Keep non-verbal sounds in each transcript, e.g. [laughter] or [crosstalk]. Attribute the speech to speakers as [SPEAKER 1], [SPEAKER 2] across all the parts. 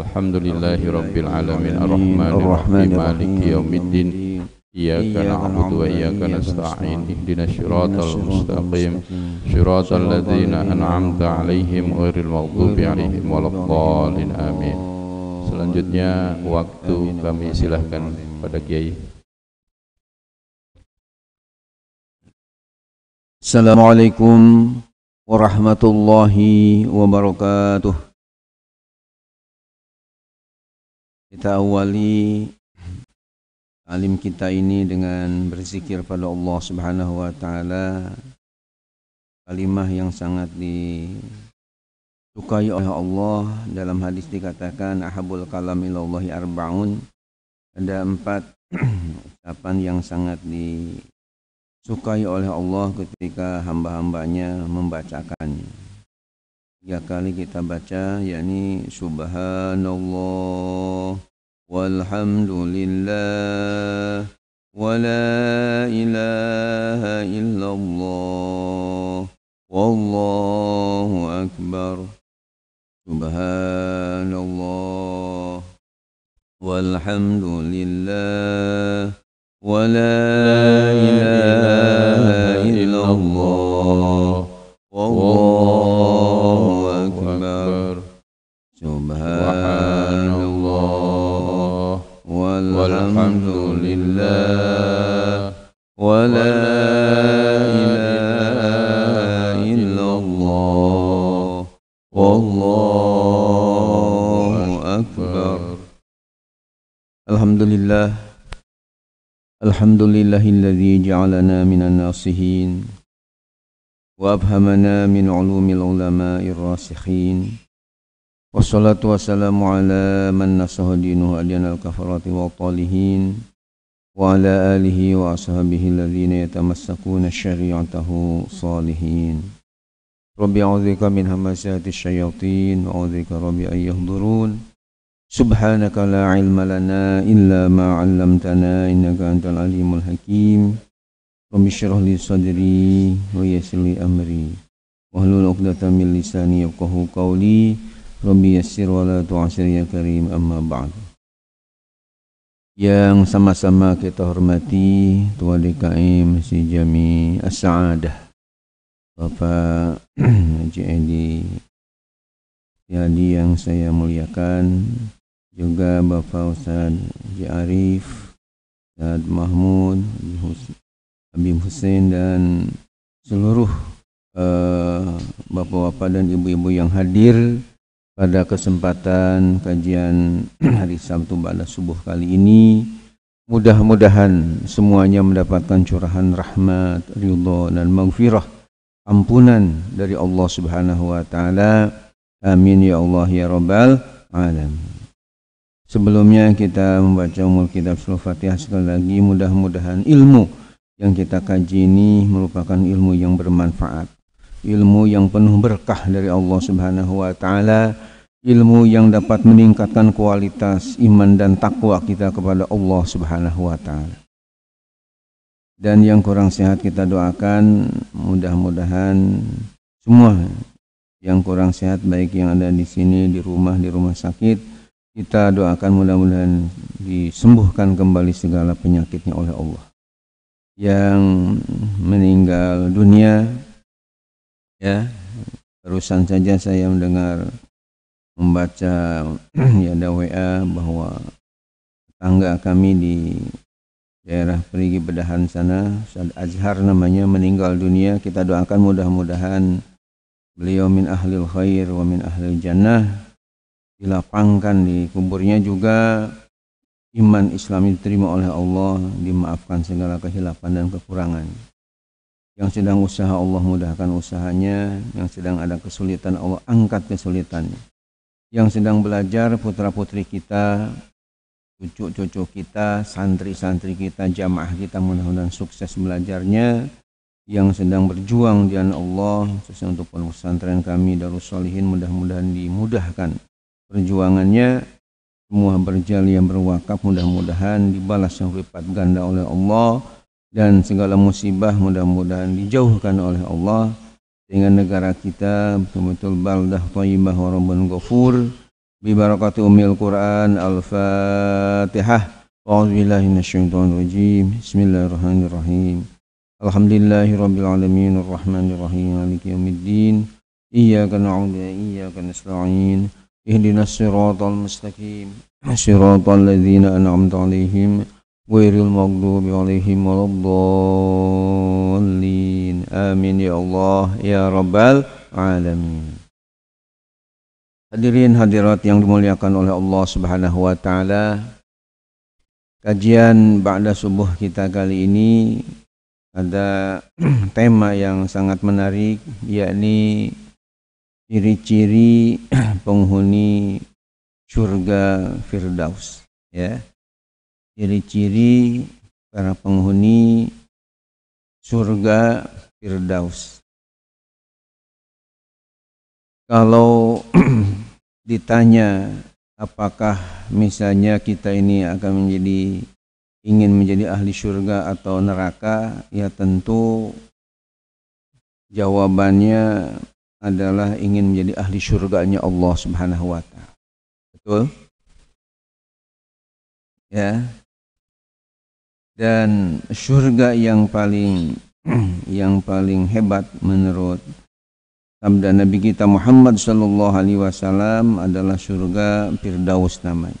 [SPEAKER 1] الحمد لله رب العالمين الرحمن الرحيم مالك يوم الدين إياك نعبد وإياك نستعين اهدنا الصراط المستقيم صراط الذين أنعمت عليهم غير المغضوب عليهم ولا الضالين آمين Selanjutnya waktu kami silahkan pada Kiai.
[SPEAKER 2] Assalamualaikum warahmatullahi wabarakatuh.
[SPEAKER 3] Kita awali alim kita ini dengan berzikir pada Allah Subhanahu wa taala. Kalimah yang sangat disukai oleh Allah dalam hadis dikatakan ahabul kalam ilallahi arbaun. Ada empat [clears throat] ucapan yang sangat disukai oleh Allah ketika hamba-hambanya membacakannya tiga kali kita baca yakni subhanallah walhamdulillah wala ilaha illallah wallahu akbar subhanallah walhamdulillah wala ilaha illallah wallahu سبحان
[SPEAKER 1] الله والحمد لله ولا إله
[SPEAKER 3] إلا الله والله أكبر الحمد لله الحمد لله الذي جعلنا من الناصحين وأبهمنا من علوم العلماء الراسخين Wassalatu wassalamu ala man nasaha dinuhu al kafarati wa talihin wa ala alihi wa ashabihi alladhina yatamassakuna syari'atahu salihin. Rabbi a'udhika min hamasati syayatin wa a'udhika rabbi an yahdurun. Subhanaka la ilma lana illa ma'allamtana innaka antal alimul hakim. Rabbi syirah li sadri wa yasir li amri. Wahlul uqdatan min lisani qawli Wahlul uqdatan min lisani yafqahu qawli. Rabbi yassir wa la tu'asir ya karim amma ba'd yang sama-sama kita hormati Tuan DKI Si Jami As-Sa'adah Bapak Haji Edi Yadi yang saya muliakan juga Bapak Ustaz Haji Arif Ustaz Mahmud Habib Hussein dan seluruh bapak eh, bapak-bapak dan ibu-ibu yang hadir pada kesempatan kajian [clears throat] hari Sabtu pada subuh kali ini, mudah-mudahan semuanya mendapatkan curahan rahmat, ridho dan maghfirah, ampunan dari Allah Subhanahu wa taala. Amin ya Allah ya rabbal alamin. Sebelumnya kita membaca umur kitab surah Fatihah sekali lagi mudah-mudahan ilmu yang kita kaji ini merupakan ilmu yang bermanfaat ilmu yang penuh berkah dari Allah Subhanahu wa taala, ilmu yang dapat meningkatkan kualitas iman dan takwa kita kepada Allah Subhanahu wa taala. Dan yang kurang sehat kita doakan mudah-mudahan semua yang kurang sehat baik yang ada di sini di rumah di rumah sakit kita doakan mudah-mudahan disembuhkan kembali segala penyakitnya oleh Allah. Yang meninggal dunia ya terusan saja saya mendengar membaca [clears throat] ya ada WA bahwa tetangga kami di daerah Perigi Bedahan sana Ustaz Azhar namanya meninggal dunia kita doakan mudah-mudahan beliau min ahlil khair wa min ahlil jannah dilapangkan di kuburnya juga iman Islam diterima oleh Allah dimaafkan segala kehilapan dan kekurangan yang sedang usaha Allah mudahkan usahanya, yang sedang ada kesulitan Allah angkat kesulitannya. Yang sedang belajar putra-putri kita, cucu-cucu kita, santri-santri kita, jamaah kita mudah-mudahan sukses belajarnya. Yang sedang berjuang di jalan Allah, sesuai untuk pondok pesantren kami Darussalihin mudah-mudahan dimudahkan perjuangannya semua berjalan yang berwakaf mudah-mudahan dibalas yang lipat ganda oleh Allah dan segala musibah mudah-mudahan dijauhkan oleh Allah dengan negara kita betul-betul baldah thayyibah warabun ghafur bi barakati umil quran al fatihah a'udzu billahi minasyaitonir rajim bismillahirrahmanirrahim alhamdulillahi rabbil alamin arrahmanir rahim maliki yaumiddin iyyaka na'budu wa iyyaka nasta'in ihdinas siratal mustaqim siratal ladzina an'amta 'alaihim غير المغضوب عليهم ولا الضالين آمين يا الله يا رب العالمين Hadirin hadirat yang dimuliakan oleh Allah Subhanahu wa taala. Kajian Ba'da Subuh kita kali ini ada [clears throat] tema yang sangat menarik yakni ciri-ciri [clears throat] penghuni surga Firdaus ya ciri-ciri para
[SPEAKER 2] penghuni surga Firdaus.
[SPEAKER 3] Kalau [clears throat] ditanya apakah misalnya kita ini akan menjadi ingin menjadi ahli surga atau neraka, ya tentu jawabannya adalah ingin menjadi ahli surganya Allah Subhanahu wa taala. Betul?
[SPEAKER 2] Ya, dan
[SPEAKER 3] surga yang paling [clears throat] yang paling hebat menurut sabda Nabi kita Muhammad sallallahu alaihi wasallam adalah surga Firdaus namanya.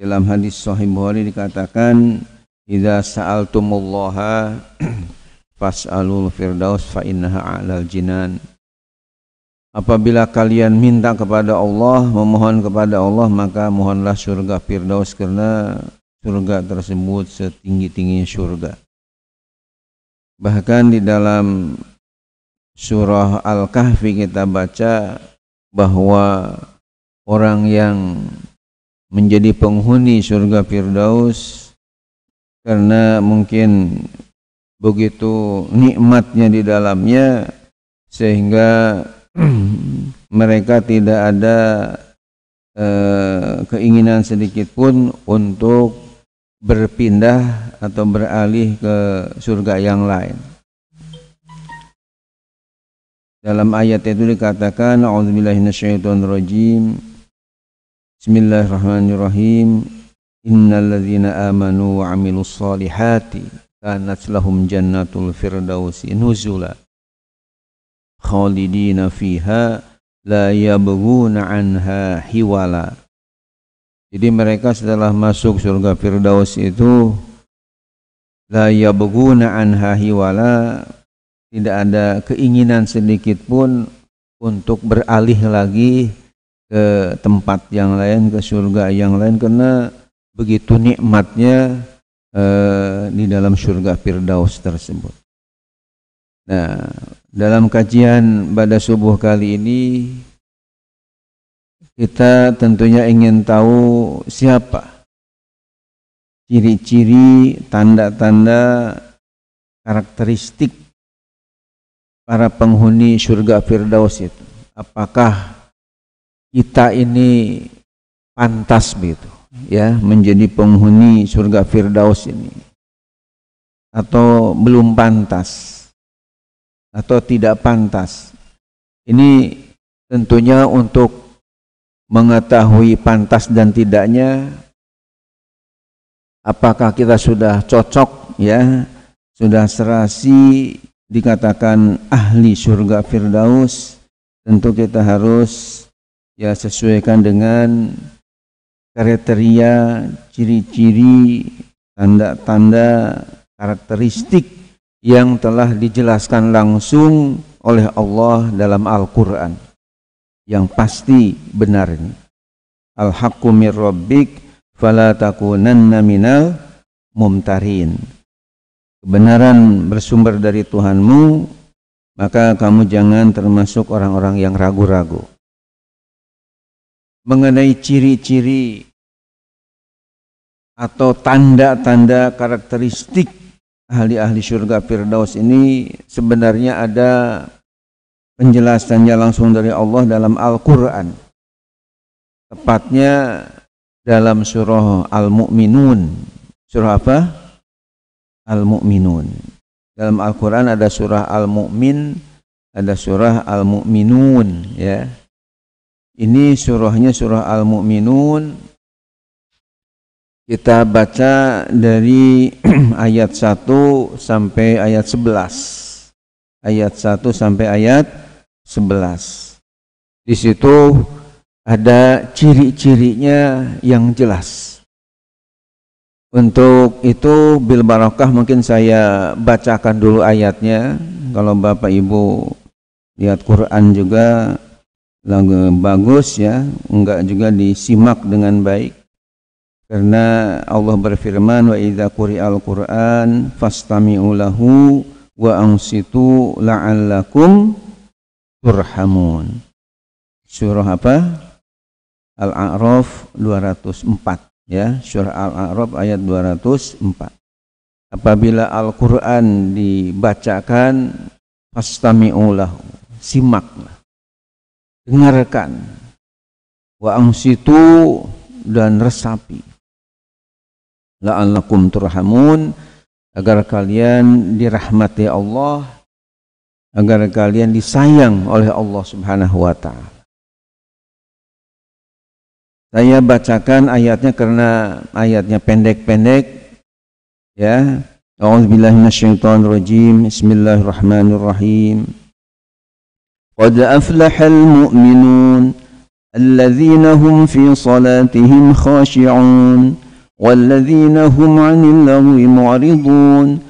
[SPEAKER 3] Dalam hadis Sahih Bukhari dikatakan, "Idza sa'altumullaha [clears throat] fas'alul firdaus fa innaha a'lal jinan." Apabila kalian minta kepada Allah, memohon kepada Allah, maka mohonlah surga Firdaus karena surga tersebut setinggi-tingginya surga. Bahkan di dalam surah Al-Kahfi kita baca bahwa orang yang menjadi penghuni surga Firdaus karena mungkin begitu nikmatnya di dalamnya sehingga
[SPEAKER 4] [clears throat]
[SPEAKER 3] mereka tidak ada eh, keinginan sedikit pun untuk berpindah atau beralih ke surga yang lain. Dalam ayat itu dikatakan A'udzubillahiminasyaitonirrojim Bismillahirrahmanirrahim Innalladzina amanu wa amilus salihati Kanat lahum jannatul firdausi nuzula Khalidina fiha La yabghuna anha hiwala jadi mereka setelah masuk surga Firdaus itu la yabghuna anha hiwala tidak ada keinginan sedikit pun untuk beralih lagi ke tempat yang lain ke surga yang lain karena begitu nikmatnya eh, di dalam surga Firdaus tersebut. Nah, dalam kajian pada subuh kali ini kita tentunya ingin tahu siapa ciri-ciri, tanda-tanda,
[SPEAKER 2] karakteristik para penghuni surga
[SPEAKER 3] Firdaus itu. Apakah kita ini pantas begitu ya menjadi penghuni surga Firdaus ini atau belum pantas atau tidak pantas. Ini tentunya untuk mengetahui pantas dan tidaknya apakah kita sudah cocok ya sudah serasi dikatakan ahli surga firdaus tentu kita harus ya sesuaikan dengan kriteria ciri-ciri tanda-tanda karakteristik yang telah dijelaskan langsung oleh Allah dalam Al-Qur'an yang pasti benar ini. Al-haqqu mir rabbik fala takunanna minal mumtarin. Kebenaran bersumber dari Tuhanmu, maka kamu jangan termasuk orang-orang yang ragu-ragu. Mengenai ciri-ciri atau tanda-tanda karakteristik ahli-ahli surga Firdaus ini sebenarnya ada penjelasannya langsung dari Allah dalam Al-Quran. Tepatnya dalam surah Al-Mu'minun. Surah apa? Al-Mu'minun. Dalam Al-Quran ada surah Al-Mu'min, ada surah Al-Mu'minun. Ya. Ini surahnya surah Al-Mu'minun. Kita baca dari [clears throat] ayat 1 sampai ayat 11. Ayat 1 sampai ayat 11. Di situ ada ciri-cirinya yang jelas. Untuk itu bil barokah mungkin saya bacakan dulu ayatnya. Kalau Bapak Ibu lihat Quran juga lagu bagus ya, enggak juga disimak dengan baik. Karena Allah berfirman wa idza quri'al Qur'an fastami'u lahu wa ansitu la'allakum turhamun. Surah apa? Al-A'raf 204 ya, surah Al-A'raf ayat 204. Apabila Al-Qur'an dibacakan fastami'u lahu, simaklah. Dengarkan. Wa amsitu dan resapi. La'allakum turhamun agar kalian dirahmati Allah agar kalian disayang oleh Allah Subhanahu wa taala. Saya bacakan ayatnya karena ayatnya pendek-pendek ya. A'udzubillahi minasyaitonirrajim. Bismillahirrahmanirrahim. Qad aflahal mu'minun alladzina hum fi salatihim khashi'un walladzina hum 'anil lagwi mu'ridun.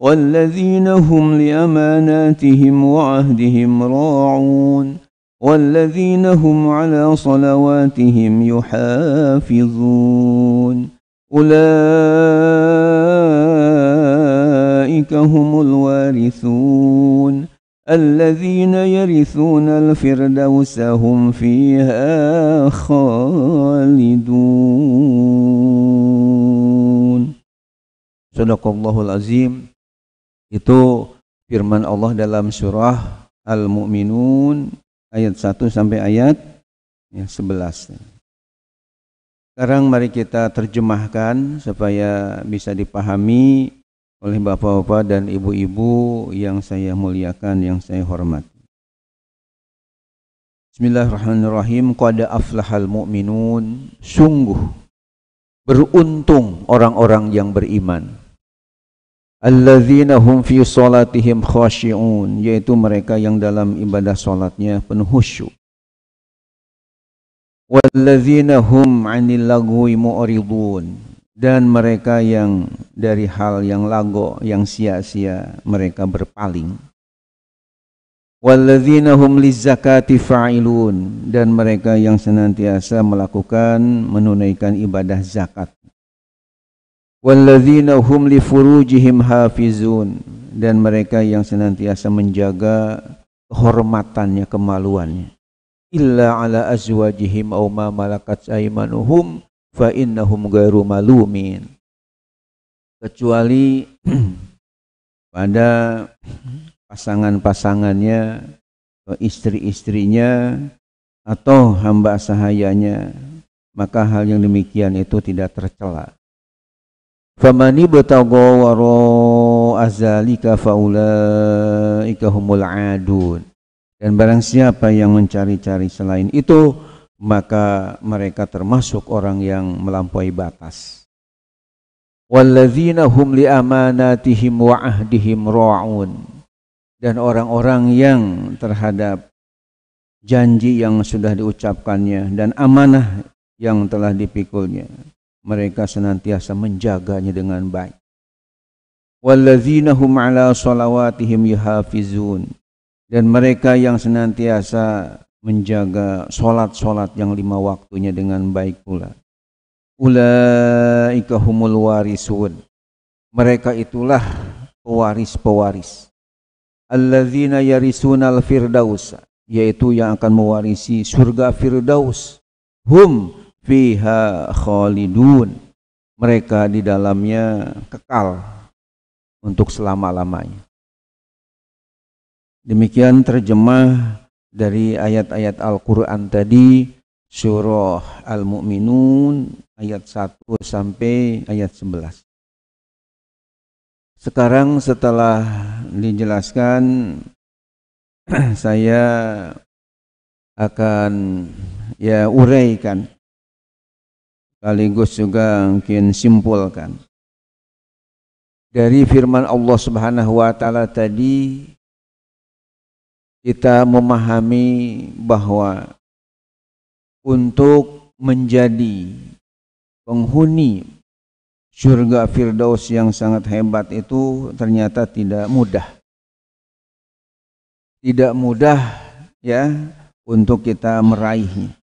[SPEAKER 3] والذين هم لأماناتهم وعهدهم راعون والذين هم على صلواتهم يحافظون أولئك هم الوارثون الذين يرثون الفردوس هم فيها خالدون صدق الله العظيم Itu firman Allah dalam surah Al-Mu'minun ayat 1 sampai ayat 11. Sekarang mari kita terjemahkan supaya bisa dipahami oleh bapak-bapak dan ibu-ibu yang saya muliakan, yang saya hormati. Bismillahirrahmanirrahim. Qad aflahal mu'minun. Sungguh beruntung orang-orang yang beriman alladzina hum fi salatihim khashi'un yaitu mereka yang dalam ibadah salatnya penuh khusyuk walladzina hum 'anil lagwi mu'ridun dan mereka yang dari hal yang lago yang sia-sia mereka berpaling walladzina hum lizakati fa'ilun dan mereka yang senantiasa melakukan menunaikan ibadah zakat walladzina hum li furujihim hafizun dan mereka yang senantiasa menjaga kehormatannya kemaluannya illa ala azwajihim aw ma malakat aymanuhum fa innahum ghairu malumin kecuali [clears throat] pada pasangan-pasangannya istri-istrinya atau hamba sahayanya maka hal yang demikian itu tidak tercela Famani betagha wara azalika faulaika humul adun. Dan barang siapa yang mencari-cari selain itu, maka mereka termasuk orang yang melampaui batas. Walladzina hum li amanatihim wa ahdihim ra'un. Dan orang-orang yang terhadap janji yang sudah diucapkannya dan amanah yang telah dipikulnya mereka senantiasa menjaganya dengan baik. Wallazina ala salawatihim yuhafizun dan mereka yang senantiasa menjaga solat-solat yang lima waktunya dengan baik pula. Ulaika humul warisun. Mereka itulah pewaris-pewaris. Alladzina yarisunal firdaus, yaitu yang akan mewarisi surga firdaus. Hum fiha khalidun mereka di dalamnya kekal untuk selama-lamanya demikian terjemah dari ayat-ayat Al-Qur'an tadi surah Al-Mu'minun ayat 1 sampai ayat 11 sekarang setelah dijelaskan [clears throat] saya akan ya uraikan sekaligus juga mungkin simpulkan dari firman Allah Subhanahu wa taala tadi kita memahami bahwa untuk menjadi penghuni surga Firdaus yang sangat hebat itu ternyata tidak mudah. Tidak mudah ya untuk kita meraihnya.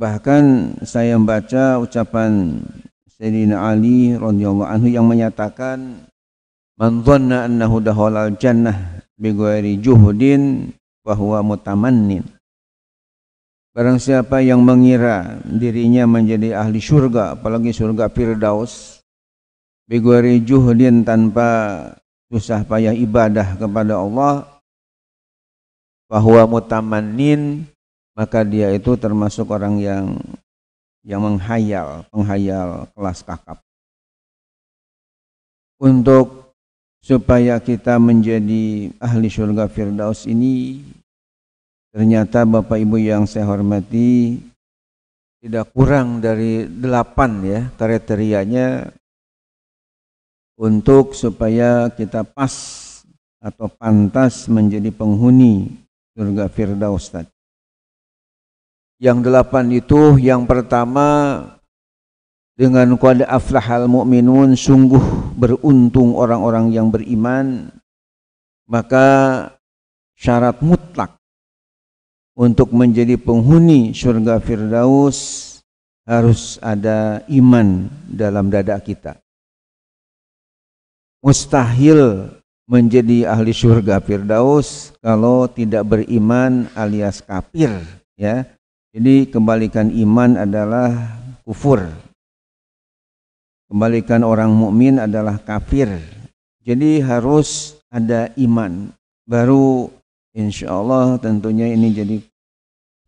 [SPEAKER 3] Bahkan saya membaca ucapan Sayyidina Ali radhiyallahu anhu yang menyatakan man dhanna annahu dakhala jannah bi ghairi juhdin wa huwa mutamannin. Barang siapa yang mengira dirinya menjadi ahli surga, apalagi surga Firdaus, bigwari juhdin tanpa susah payah ibadah kepada Allah, bahwa mutamannin maka dia itu termasuk orang yang yang menghayal, penghayal kelas kakap. Untuk supaya kita menjadi ahli surga Firdaus ini ternyata Bapak Ibu yang saya hormati tidak kurang dari delapan ya kriterianya untuk supaya kita pas atau pantas menjadi penghuni surga Firdaus tadi. Yang delapan itu yang pertama dengan qad aflahal mu'minun sungguh beruntung orang-orang yang beriman maka syarat mutlak untuk menjadi penghuni surga Firdaus harus ada iman dalam dada kita. Mustahil menjadi ahli surga Firdaus kalau tidak beriman alias kafir ya. Jadi kembalikan iman adalah kufur. Kembalikan orang mukmin adalah kafir. Jadi harus ada iman. Baru insya Allah tentunya ini jadi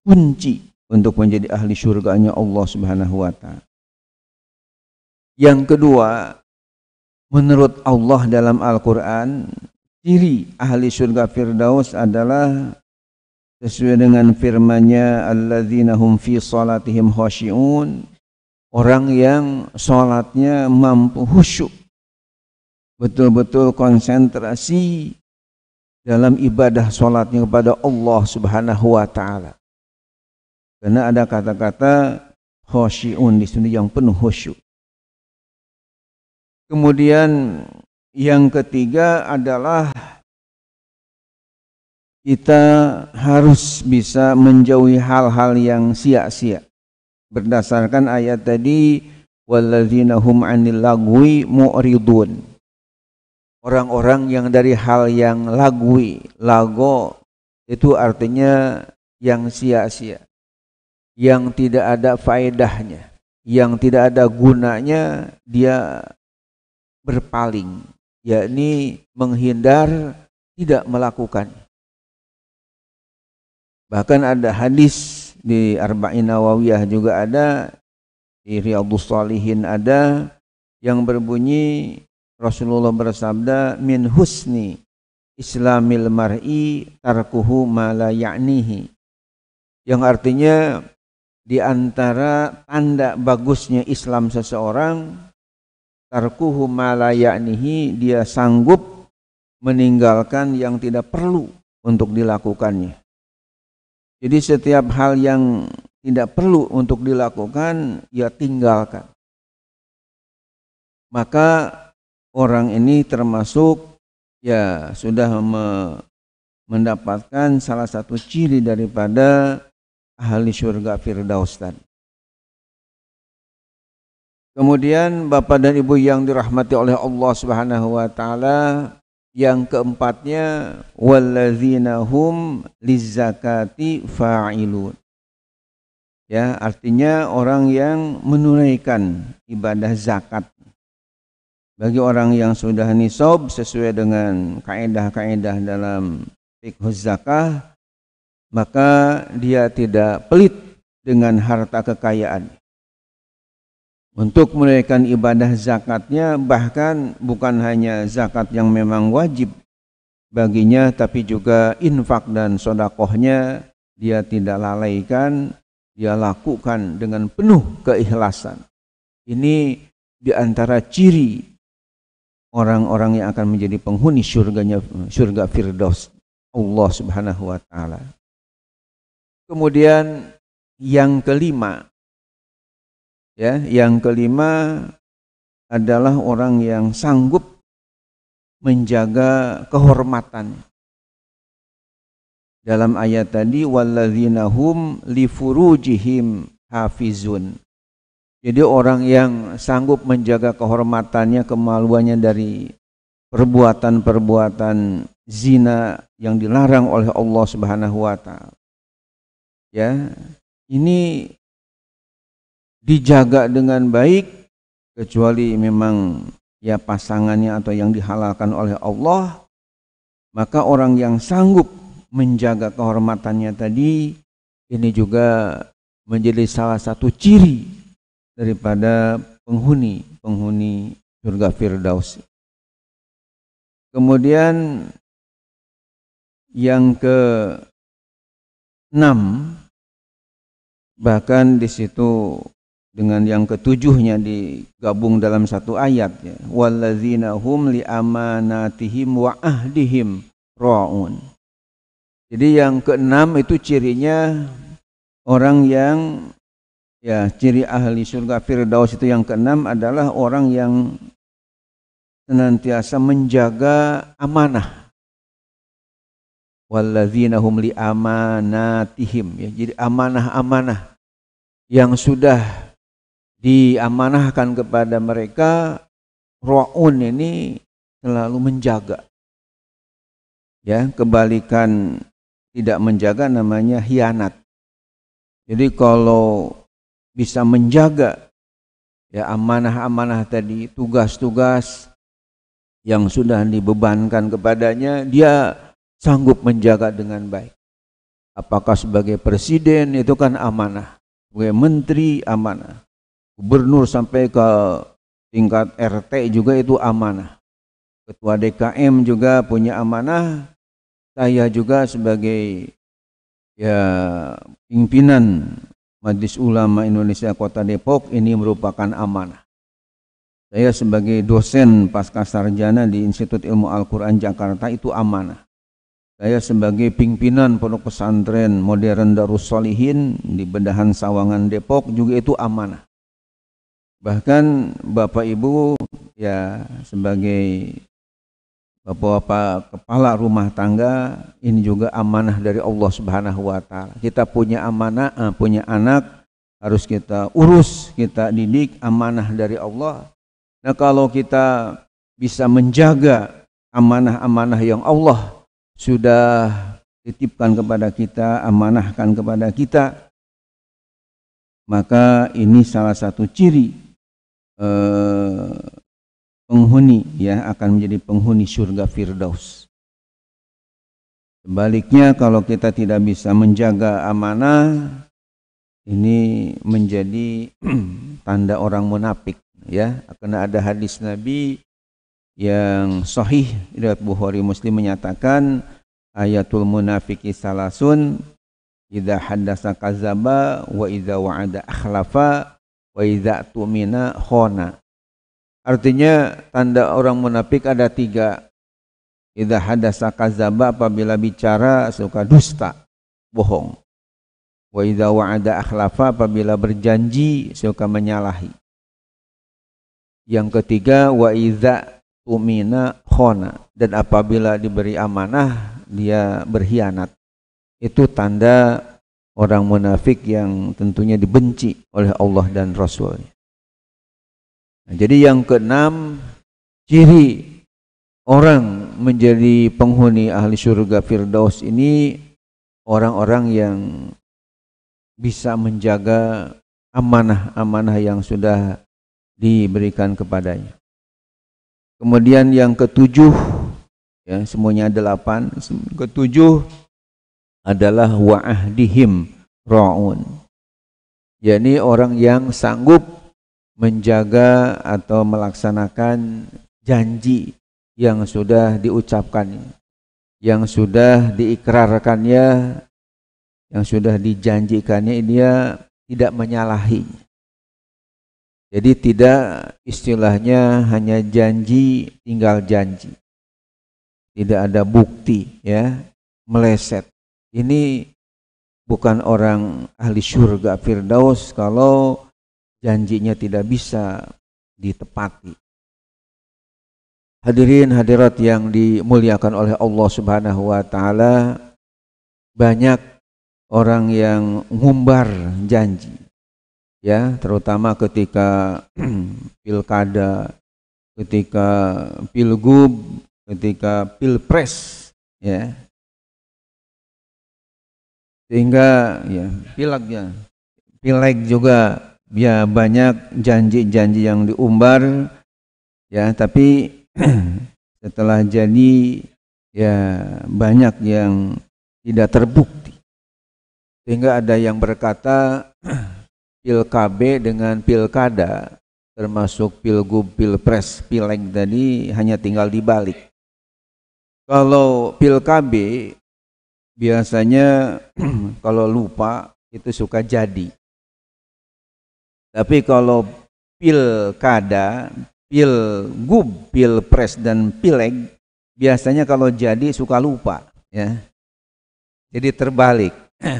[SPEAKER 3] kunci untuk menjadi ahli surganya Allah Subhanahu wa taala. Yang kedua, menurut Allah dalam Al-Qur'an, ciri ahli surga Firdaus adalah sesuai dengan firman-Nya alladzina hum fi salatihim khasyi'un orang yang salatnya mampu khusyuk betul-betul konsentrasi dalam ibadah salatnya kepada Allah Subhanahu wa taala karena ada kata-kata khasyi'un di sini yang penuh khusyuk kemudian yang ketiga adalah kita harus bisa menjauhi hal-hal yang sia-sia. Berdasarkan ayat tadi, walladzina hum 'anil lagwi mu'ridun. Orang-orang yang dari hal yang lagwi, lago itu artinya yang sia-sia. Yang tidak ada faedahnya, yang tidak ada gunanya, dia berpaling, yakni menghindar tidak melakukannya Bahkan ada hadis di Arba'in Nawawiyah juga ada, di Riyadhus Salihin ada yang berbunyi Rasulullah bersabda min husni islamil mar'i tarkuhu ma la ya'nihi. Yang artinya di antara tanda bagusnya Islam seseorang tarkuhu ma la ya'nihi dia sanggup meninggalkan yang tidak perlu untuk dilakukannya. Jadi setiap hal yang tidak perlu untuk dilakukan, ya tinggalkan. Maka orang ini termasuk ya sudah me mendapatkan salah satu ciri daripada ahli surga Firdaus tadi. Kemudian Bapak dan Ibu yang dirahmati oleh Allah Subhanahu wa taala, yang keempatnya wallazina hum lizakati fa'ilun ya artinya orang yang menunaikan ibadah zakat bagi orang yang sudah nisab sesuai dengan kaedah-kaedah dalam fikih zakah maka dia tidak pelit dengan harta kekayaan untuk menunaikan ibadah zakatnya bahkan bukan hanya zakat yang memang wajib baginya tapi juga infak dan sodakohnya dia tidak lalaikan dia lakukan dengan penuh keikhlasan ini diantara ciri orang-orang yang akan menjadi penghuni surganya surga Firdaus Allah Subhanahu wa taala kemudian yang kelima Ya, yang kelima adalah orang yang sanggup menjaga kehormatan. Dalam ayat tadi walladzina li hafizun. Jadi orang yang sanggup menjaga kehormatannya, kemaluannya dari perbuatan-perbuatan zina yang dilarang oleh Allah Subhanahu wa taala. Ya. Ini dijaga dengan baik kecuali memang ya pasangannya atau yang dihalalkan oleh Allah maka orang yang sanggup menjaga kehormatannya tadi ini juga menjadi salah satu ciri daripada penghuni penghuni surga firdaus
[SPEAKER 2] kemudian yang ke
[SPEAKER 3] enam bahkan di situ dengan yang ketujuhnya digabung dalam satu ayat ya wallazina hum li amanatihim wa ahdihim raun jadi yang keenam itu cirinya orang yang ya ciri ahli surga firdaus itu yang keenam adalah orang yang senantiasa menjaga amanah wallazina hum li amanatihim ya jadi amanah-amanah yang sudah diamanahkan kepada mereka ru'un ini selalu menjaga ya kebalikan tidak menjaga namanya hianat jadi kalau bisa menjaga ya amanah-amanah tadi tugas-tugas yang sudah dibebankan kepadanya dia sanggup menjaga dengan baik apakah sebagai presiden itu kan amanah sebagai menteri amanah gubernur sampai ke tingkat RT juga itu amanah. Ketua DKM juga punya amanah. Saya juga sebagai ya pimpinan Majelis Ulama Indonesia Kota Depok ini merupakan amanah. Saya sebagai dosen pasca sarjana di Institut Ilmu Al-Quran Jakarta itu amanah. Saya sebagai pimpinan pondok pesantren modern Darussolihin di Bedahan Sawangan Depok juga itu amanah bahkan Bapak Ibu ya sebagai Bapak-bapak kepala rumah tangga ini juga amanah dari Allah Subhanahu wa taala. Kita punya amanah, eh, punya anak harus kita urus, kita didik amanah dari Allah. Nah, kalau kita bisa menjaga amanah-amanah yang Allah sudah titipkan kepada kita, amanahkan kepada kita, maka ini salah satu ciri Eh, penghuni ya akan menjadi penghuni surga Firdaus. Sebaliknya kalau kita tidak bisa menjaga amanah ini menjadi [clears throat] tanda orang munafik ya karena ada hadis Nabi yang sahih riwayat Bukhari Muslim menyatakan ayatul munafiki salasun idza haddasa kazaba wa idza wa'ada akhlafa wa idza tumina khona artinya tanda orang munafik ada tiga idza hadasa kazaba apabila bicara suka dusta bohong wa idza wa'ada akhlafa apabila berjanji suka menyalahi yang ketiga wa idza tumina khona dan apabila diberi amanah dia berkhianat itu tanda orang munafik yang tentunya dibenci oleh Allah dan Rasulnya. Nah, jadi yang keenam ciri orang menjadi penghuni ahli surga Firdaus ini orang-orang yang bisa menjaga amanah-amanah yang sudah diberikan kepadanya. Kemudian yang ketujuh, ya semuanya ada delapan, ketujuh adalah wa'ahdihim ra'un. yakni orang yang sanggup menjaga atau melaksanakan janji yang sudah diucapkan, yang sudah diikrarkannya, yang sudah dijanjikannya dia tidak menyalahinya. Jadi tidak istilahnya hanya janji tinggal janji. Tidak ada bukti ya, meleset ini bukan orang ahli surga Firdaus kalau janjinya tidak bisa ditepati. Hadirin hadirat yang dimuliakan oleh Allah Subhanahu wa taala, banyak orang yang ngumbar janji. Ya, terutama ketika [clears throat] pilkada, ketika pilgub, ketika pilpres, ya sehingga ya pilak ya pilek juga ya banyak janji-janji yang diumbar ya tapi [clears throat] setelah jadi ya banyak yang tidak terbukti sehingga ada yang berkata [clears throat] pil KB dengan pilkada termasuk pilgub, pilpres, pileg tadi hanya tinggal dibalik. Kalau pil KB biasanya [clears throat] kalau lupa itu suka jadi. Tapi kalau pilkada, pilgub, pilpres dan pileg biasanya kalau jadi suka lupa ya. Jadi terbalik. [clears throat]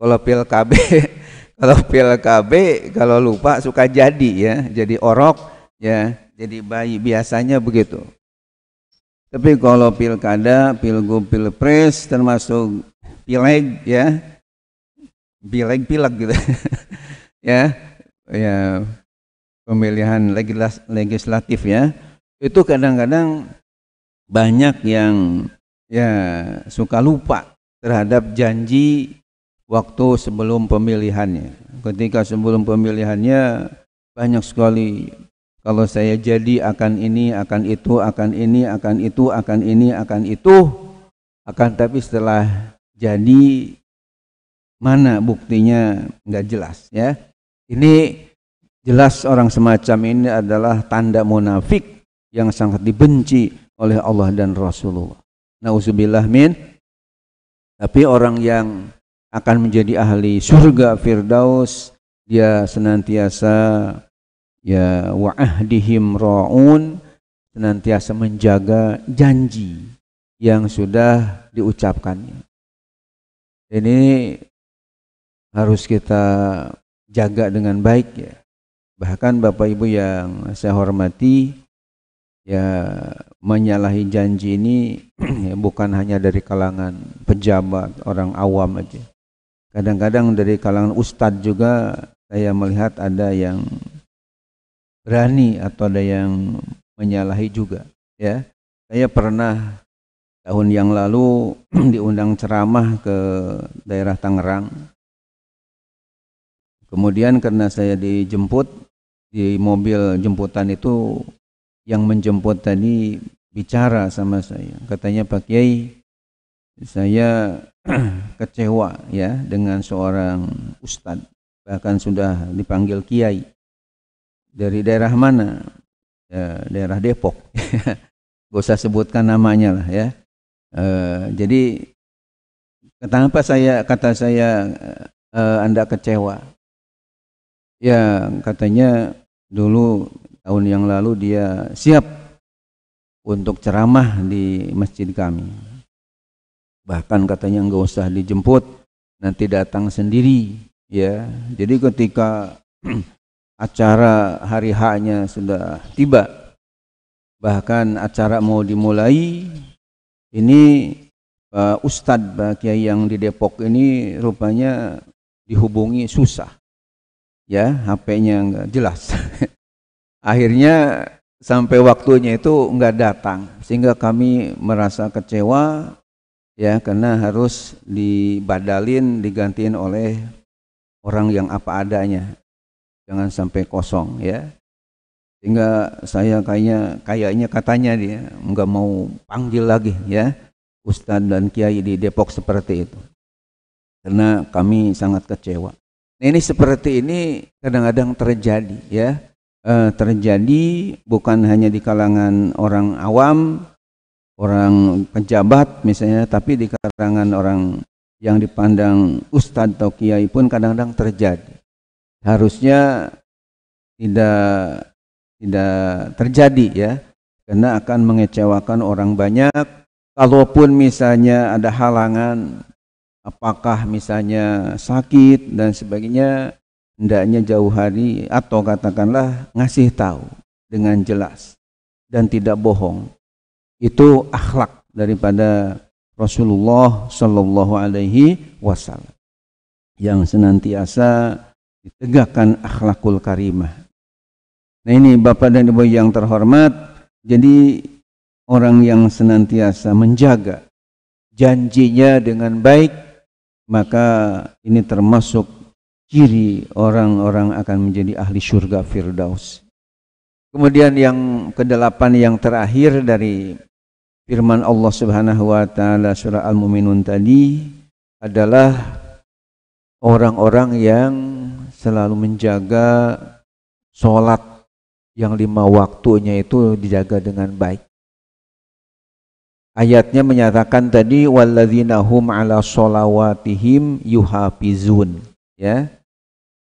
[SPEAKER 3] kalau pilkb [laughs] kalau pilkb kalau lupa suka jadi ya, jadi orok ya, jadi bayi biasanya begitu. Tapi kalau pilkada, pilgub, pilpres termasuk pileg ya, pileg pileg gitu [laughs] ya, ya pemilihan legislatif ya, itu kadang-kadang banyak yang ya suka lupa terhadap janji waktu sebelum pemilihannya. Ketika sebelum pemilihannya banyak sekali kalau saya jadi akan ini, akan itu, akan ini, akan itu, akan ini, akan itu, akan tapi setelah jadi mana buktinya nggak jelas ya. Ini jelas orang semacam ini adalah tanda munafik yang sangat dibenci oleh Allah dan Rasulullah. Nauzubillah min. Tapi orang yang akan menjadi ahli surga Firdaus dia senantiasa ya wa ahdihim raun senantiasa menjaga janji yang sudah diucapkannya. Ini harus kita jaga dengan baik ya. Bahkan Bapak Ibu yang saya hormati ya menyalahi janji ini [clears throat] ya, bukan hanya dari kalangan pejabat, orang awam aja. Kadang-kadang dari kalangan ustadz juga saya melihat ada yang berani atau ada yang menyalahi juga ya saya pernah tahun yang lalu [clears throat] diundang ceramah ke daerah Tangerang kemudian karena saya dijemput di mobil jemputan itu yang menjemput tadi bicara sama saya katanya Pak Kiai saya [clears throat] kecewa ya dengan seorang ustadz bahkan sudah dipanggil kiai dari daerah mana? Ya, daerah Depok. [laughs] Gak usah sebutkan namanya lah ya. E, jadi kenapa saya kata saya e, Anda kecewa? Ya katanya dulu tahun yang lalu dia siap untuk ceramah di masjid kami. Bahkan katanya nggak usah dijemput, nanti datang sendiri. Ya, jadi ketika [clears throat] acara hari H-nya sudah tiba. Bahkan acara mau dimulai, ini Pak eh, Ustadz, Pak Kiai yang di Depok ini rupanya dihubungi susah. Ya, HP-nya nggak jelas. [laughs] Akhirnya sampai waktunya itu nggak datang. Sehingga kami merasa kecewa, ya karena harus dibadalin, digantiin oleh orang yang apa adanya jangan sampai kosong ya sehingga saya kayaknya kayaknya katanya dia nggak mau panggil lagi ya Ustadz dan Kiai di Depok seperti itu karena kami sangat kecewa nah, ini seperti ini kadang-kadang terjadi ya e, terjadi bukan hanya di kalangan orang awam orang pejabat misalnya tapi di kalangan orang yang dipandang Ustadz atau Kiai pun kadang-kadang terjadi harusnya tidak tidak terjadi ya karena akan mengecewakan orang banyak kalaupun misalnya ada halangan apakah misalnya sakit dan sebagainya hendaknya jauh hari atau katakanlah ngasih tahu dengan jelas dan tidak bohong itu akhlak daripada Rasulullah Shallallahu Alaihi Wasallam yang senantiasa ditegakkan akhlakul karimah. Nah ini Bapak dan Ibu yang terhormat, jadi orang yang senantiasa menjaga janjinya dengan baik, maka ini termasuk ciri orang-orang akan menjadi ahli surga Firdaus. Kemudian yang kedelapan yang terakhir dari firman Allah Subhanahu wa taala surah Al-Muminun tadi adalah orang-orang yang selalu menjaga sholat yang lima waktunya itu dijaga dengan baik. Ayatnya menyatakan tadi walladzina ala sholawatihim yuhafizun ya.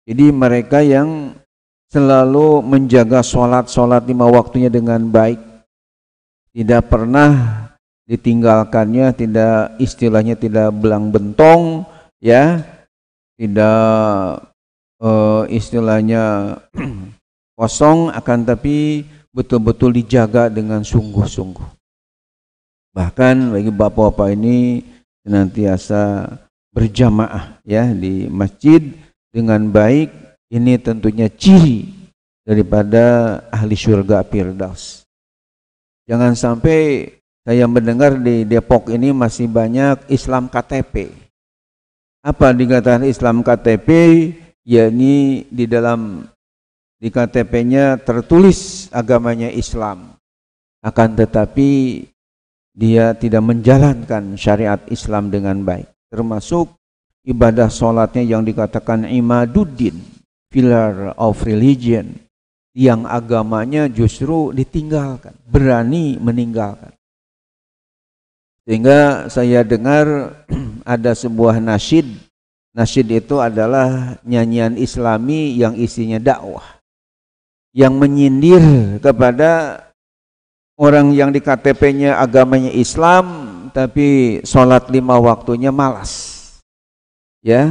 [SPEAKER 3] Jadi mereka yang selalu menjaga sholat-sholat lima waktunya dengan baik. Tidak pernah ditinggalkannya, tidak istilahnya tidak belang bentong, ya, tidak uh, istilahnya [clears throat] kosong akan tapi betul-betul dijaga dengan sungguh-sungguh. Bahkan bagi bapak-bapak ini senantiasa berjamaah ya di masjid dengan baik ini tentunya ciri daripada ahli surga Firdaus. Jangan sampai saya mendengar di Depok ini masih banyak Islam KTP. Apa dikatakan Islam KTP? yakni di dalam di KTP-nya tertulis agamanya Islam akan tetapi dia tidak menjalankan syariat Islam dengan baik termasuk ibadah solatnya yang dikatakan imaduddin pillar of religion yang agamanya justru ditinggalkan berani meninggalkan sehingga saya dengar [clears throat] ada sebuah nasyid Nasyid itu adalah nyanyian islami yang isinya dakwah. Yang menyindir kepada orang yang di KTP-nya agamanya Islam tapi sholat lima waktunya malas. Ya,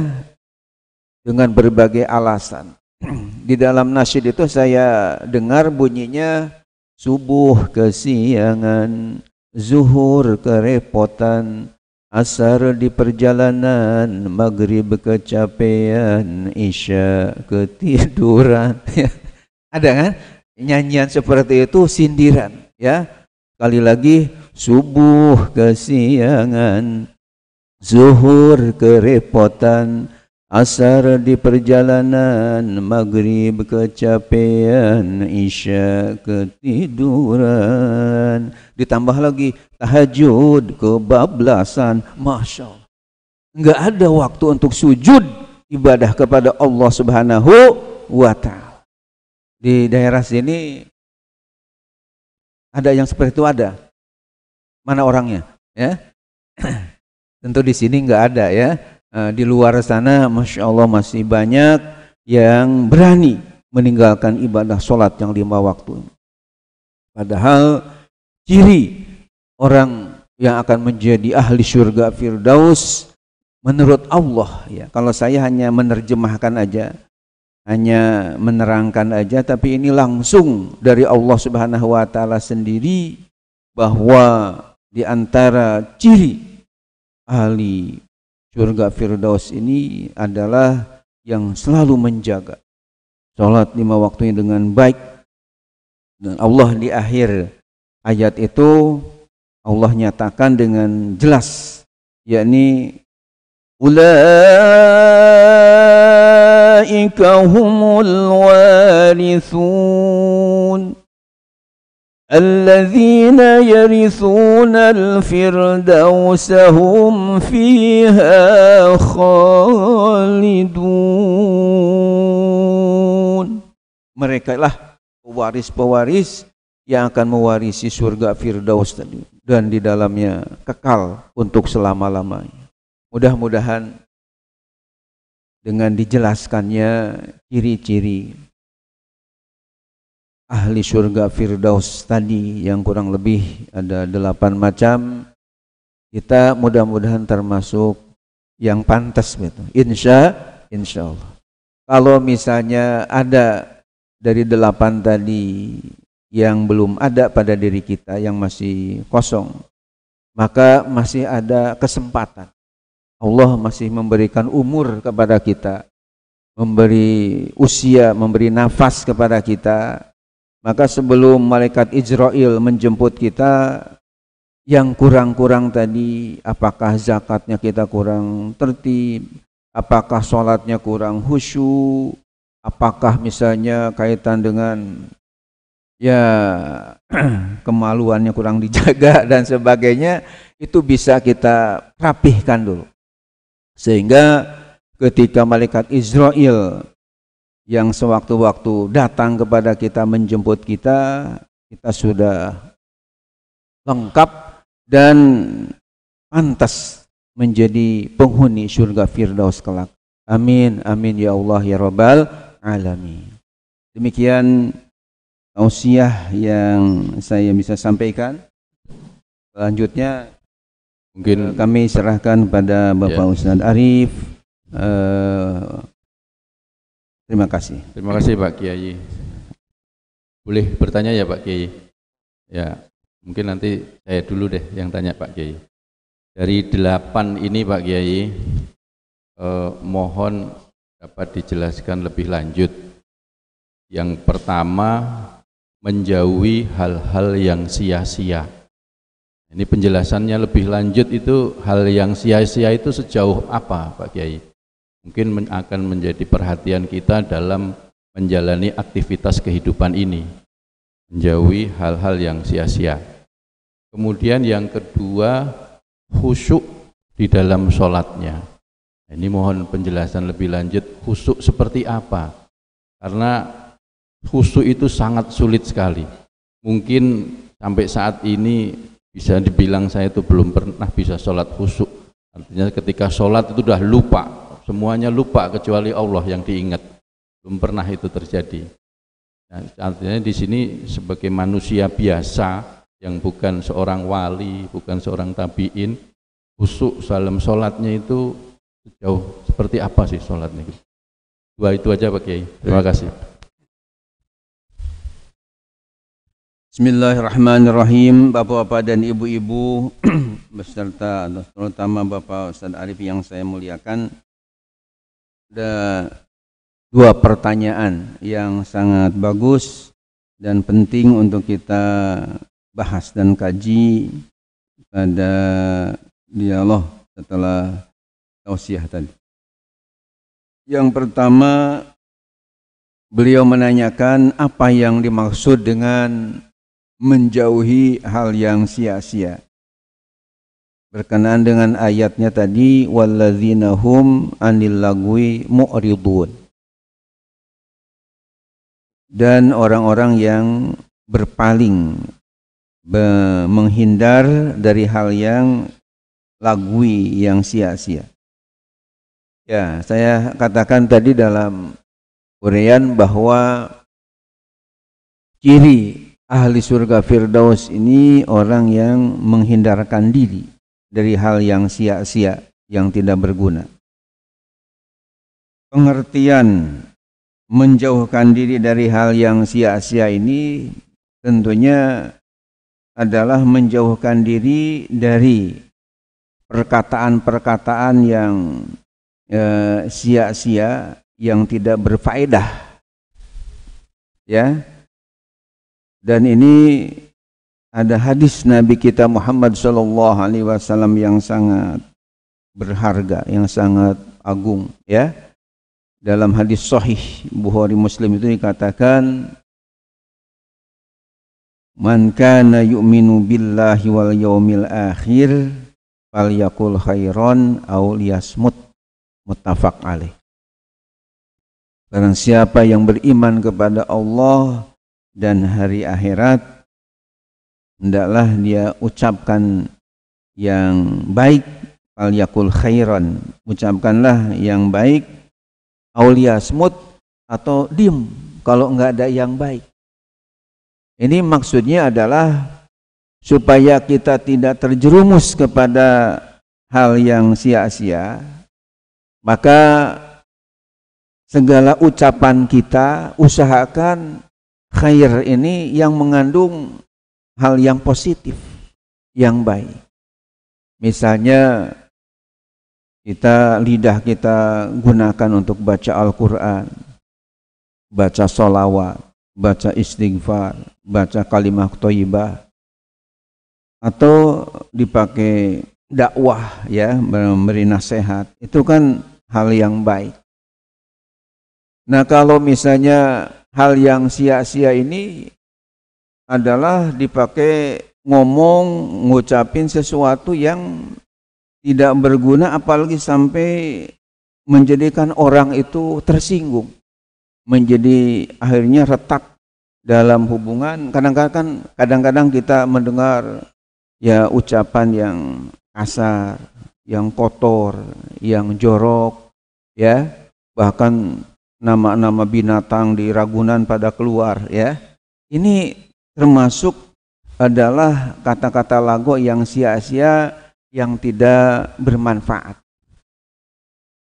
[SPEAKER 3] dengan berbagai alasan. [clears throat] di dalam nasyid itu saya dengar bunyinya subuh kesiangan, zuhur kerepotan, Asar di perjalanan, maghrib kecapean, isya ketiduran. [laughs] Ya, ada kan? Nyanyian seperti itu sindiran, ya. Kali lagi subuh kesiangan, zuhur kerepotan, Asar di perjalanan, maghrib kecapean, isya ketiduran. Ditambah lagi tahajud, kebablasan, masya Allah. Enggak ada waktu untuk sujud ibadah kepada Allah Subhanahu wa taala. Di daerah sini ada yang seperti itu ada. Mana orangnya? Ya. [clears throat] Tentu di sini enggak ada ya Eh, di luar sana Masya Allah masih banyak yang berani meninggalkan ibadah sholat yang lima waktu. Padahal ciri orang yang akan menjadi ahli surga Firdaus menurut Allah ya. Kalau saya hanya menerjemahkan aja, hanya menerangkan aja tapi ini langsung dari Allah Subhanahu wa taala sendiri bahwa di antara ciri ahli surga Firdaus ini adalah yang selalu menjaga sholat lima waktunya dengan baik dan Allah di akhir ayat itu Allah nyatakan dengan jelas yakni ulaika humul warithun الذين يرثون الفردوس هم فيها خالدون mereka lah pewaris-pewaris yang akan mewarisi surga Firdaus tadi dan di dalamnya kekal untuk selama-lamanya mudah-mudahan dengan dijelaskannya ciri-ciri ahli surga Firdaus tadi yang kurang lebih ada delapan macam kita mudah-mudahan termasuk yang pantas gitu. Insya Insya Allah. Kalau misalnya ada dari delapan tadi yang belum ada pada diri kita yang masih kosong, maka masih ada kesempatan. Allah masih memberikan umur kepada kita, memberi usia, memberi nafas kepada kita maka sebelum malaikat Israel menjemput kita, yang kurang-kurang tadi, apakah zakatnya kita kurang tertib, apakah sholatnya kurang khusyuk, apakah misalnya kaitan dengan ya [clears throat] kemaluannya kurang dijaga [laughs] dan sebagainya, itu bisa kita rapihkan dulu. Sehingga ketika malaikat Israel yang sewaktu-waktu datang kepada kita menjemput kita, kita sudah lengkap dan pantas menjadi penghuni surga Firdaus kelak. Amin, amin ya Allah ya Rabbal alamin. Demikian tausiah yang saya bisa sampaikan. Selanjutnya mungkin kami serahkan pada Bapak ya. Ustadz Arif
[SPEAKER 1] uh, Terima kasih. Terima kasih Pak Kiai. Boleh bertanya ya Pak Kiai? Ya, mungkin nanti saya dulu deh yang tanya Pak Kiai. Dari delapan ini Pak Kiai, eh, mohon dapat dijelaskan lebih lanjut. Yang pertama, menjauhi hal-hal yang sia-sia. Ini penjelasannya lebih lanjut itu hal yang sia-sia itu sejauh apa Pak Kiai? mungkin akan menjadi perhatian kita dalam menjalani aktivitas kehidupan ini menjauhi hal-hal yang sia-sia kemudian yang kedua khusyuk di dalam sholatnya nah, ini mohon penjelasan lebih lanjut khusyuk seperti apa karena khusyuk itu sangat sulit sekali mungkin sampai saat ini bisa dibilang saya itu belum pernah bisa sholat khusyuk artinya ketika sholat itu sudah lupa semuanya lupa kecuali Allah yang diingat belum pernah itu terjadi nah, artinya di sini sebagai manusia biasa yang bukan seorang wali bukan seorang tabiin usuk salam sholatnya itu sejauh seperti apa sih sholatnya dua itu aja Pak Kiai terima kasih Bismillahirrahmanirrahim Bapak-bapak dan ibu-ibu
[SPEAKER 3] [clears throat] beserta terutama Bapak Ustaz Arif yang saya muliakan ada dua pertanyaan yang sangat bagus dan penting untuk kita bahas dan kaji pada dialog setelah tausiah tadi. Yang pertama, beliau menanyakan apa yang dimaksud dengan menjauhi hal yang sia-sia berkenaan dengan ayatnya tadi walladzina hum anil lagwi mu'ridun dan orang-orang yang berpaling be menghindar dari hal yang lagwi yang sia-sia. Ya, saya katakan tadi dalam urian bahwa ciri ahli surga Firdaus ini orang yang menghindarkan diri dari hal yang sia-sia yang tidak berguna. Pengertian menjauhkan diri dari hal yang sia-sia ini tentunya adalah menjauhkan diri dari perkataan-perkataan yang eh, sia-sia eh, yang tidak berfaedah. Ya. Dan ini ada hadis Nabi kita Muhammad sallallahu alaihi wasallam yang sangat berharga, yang sangat agung ya. Dalam hadis sahih Bukhari Muslim itu dikatakan Man kana yu'minu billahi wal yaumil akhir falyakul khairan aw liyasmut muttafaq alaih. Barang siapa yang beriman kepada Allah dan hari akhirat hendaklah dia ucapkan yang baik fal yakul khairan ucapkanlah yang baik aulia smut atau dim kalau enggak ada yang baik ini maksudnya adalah supaya kita tidak terjerumus kepada hal yang sia-sia maka segala ucapan kita usahakan khair ini yang mengandung hal yang positif, yang baik. Misalnya kita lidah kita gunakan untuk baca Al-Quran, baca solawat, baca istighfar, baca kalimat toibah, atau dipakai dakwah ya memberi nasihat itu kan hal yang baik. Nah kalau misalnya hal yang sia-sia ini adalah dipakai ngomong, ngucapin sesuatu yang tidak berguna apalagi sampai menjadikan orang itu tersinggung. Menjadi akhirnya retak dalam hubungan. Kadang-kadang kan, kadang-kadang kita mendengar ya ucapan yang kasar, yang kotor, yang jorok, ya. Bahkan nama-nama binatang di Ragunan pada keluar, ya. Ini termasuk adalah kata-kata lagu yang sia-sia yang tidak bermanfaat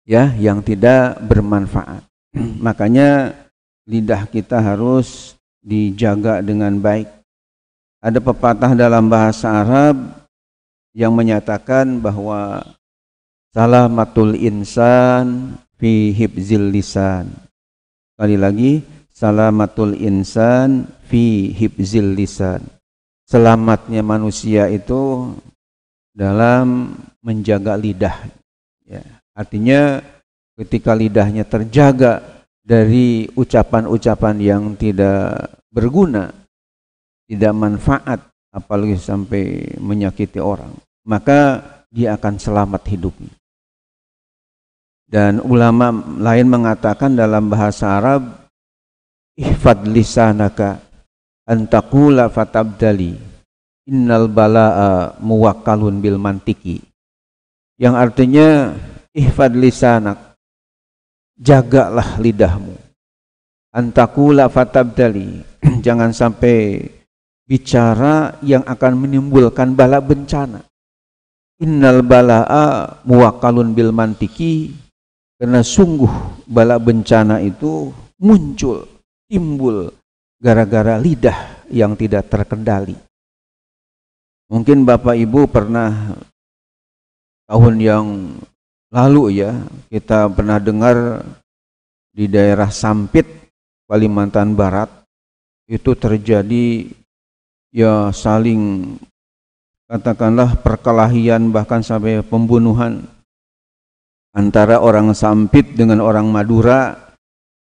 [SPEAKER 3] ya yang tidak bermanfaat [clears throat] makanya lidah kita harus dijaga dengan baik ada pepatah dalam bahasa Arab yang menyatakan bahwa salamatul insan fi hibzil lisan sekali lagi salamatul insan fi hibzil lisan. Selamatnya manusia itu dalam menjaga lidah. Ya. Artinya ketika lidahnya terjaga dari ucapan-ucapan yang tidak berguna, tidak manfaat, apalagi sampai menyakiti orang, maka dia akan selamat hidupnya. Dan ulama lain mengatakan dalam bahasa Arab ihfad lisanaka antakula fatabdali innal bala'a muwakkalun bil mantiki yang artinya ihfad lisanak jagalah lidahmu antakula fatabdali [clears throat] jangan sampai bicara yang akan menimbulkan bala bencana innal bala'a muwakkalun bil mantiki karena sungguh bala bencana itu muncul timbul gara-gara lidah yang tidak terkendali. Mungkin Bapak Ibu pernah tahun yang lalu ya, kita pernah dengar di daerah Sampit, Kalimantan Barat, itu terjadi ya saling katakanlah perkelahian bahkan sampai pembunuhan antara orang Sampit dengan orang Madura